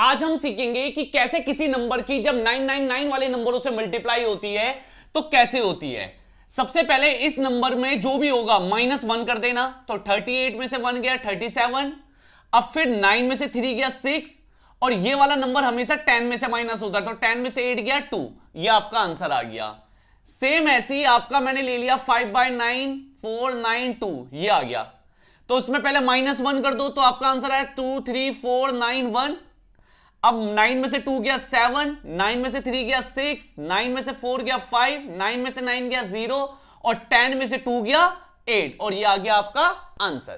आज हम सीखेंगे कि कैसे किसी नंबर की जब 999 वाले नंबरों से मल्टीप्लाई होती है तो कैसे होती है सबसे पहले इस नंबर में जो भी होगा माइनस वन कर देना तो 38 में से वन गया 37 अब फिर 9 में से थ्री गया 6 और ये वाला नंबर हमेशा 10 में से माइनस होता है तो 10 में से एट गया टू ये आपका आंसर आ गया सेम ऐसी आपका मैंने ले लिया five by nine four nine two ये आ गया तो उसमें पहले माइनस वन कर दो तो आपका आंसर है two three four nine one अब नाइन में से टू गया सेवन नाइन में से थ्री गया सिक्स नाइन में से फोर गया फाइव नाइन में से नाइन गया जीरो और टेन में से टू गया एट और ये आ गया आपका आंसर